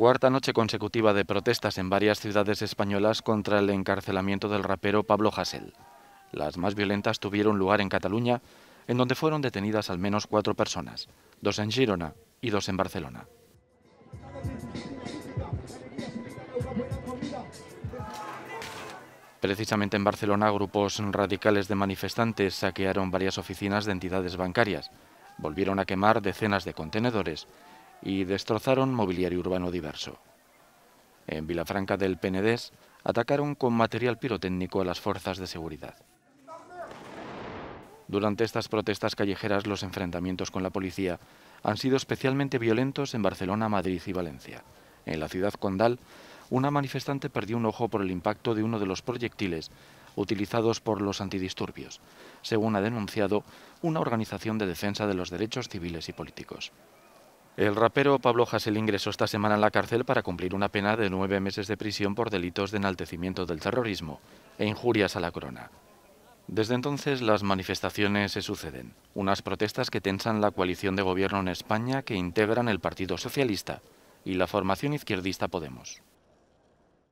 cuarta noche consecutiva de protestas en varias ciudades españolas contra el encarcelamiento del rapero Pablo Hassel. Las más violentas tuvieron lugar en Cataluña, en donde fueron detenidas al menos cuatro personas, dos en Girona y dos en Barcelona. Precisamente en Barcelona, grupos radicales de manifestantes saquearon varias oficinas de entidades bancarias, volvieron a quemar decenas de contenedores y destrozaron mobiliario urbano diverso. En Vilafranca del Penedés atacaron con material pirotécnico a las fuerzas de seguridad. Durante estas protestas callejeras los enfrentamientos con la policía han sido especialmente violentos en Barcelona, Madrid y Valencia. En la ciudad condal, una manifestante perdió un ojo por el impacto de uno de los proyectiles utilizados por los antidisturbios, según ha denunciado una organización de defensa de los derechos civiles y políticos. El rapero Pablo Hasél ingresó esta semana en la cárcel para cumplir una pena de nueve meses de prisión por delitos de enaltecimiento del terrorismo e injurias a la corona. Desde entonces las manifestaciones se suceden, unas protestas que tensan la coalición de gobierno en España que integran el Partido Socialista y la formación izquierdista Podemos.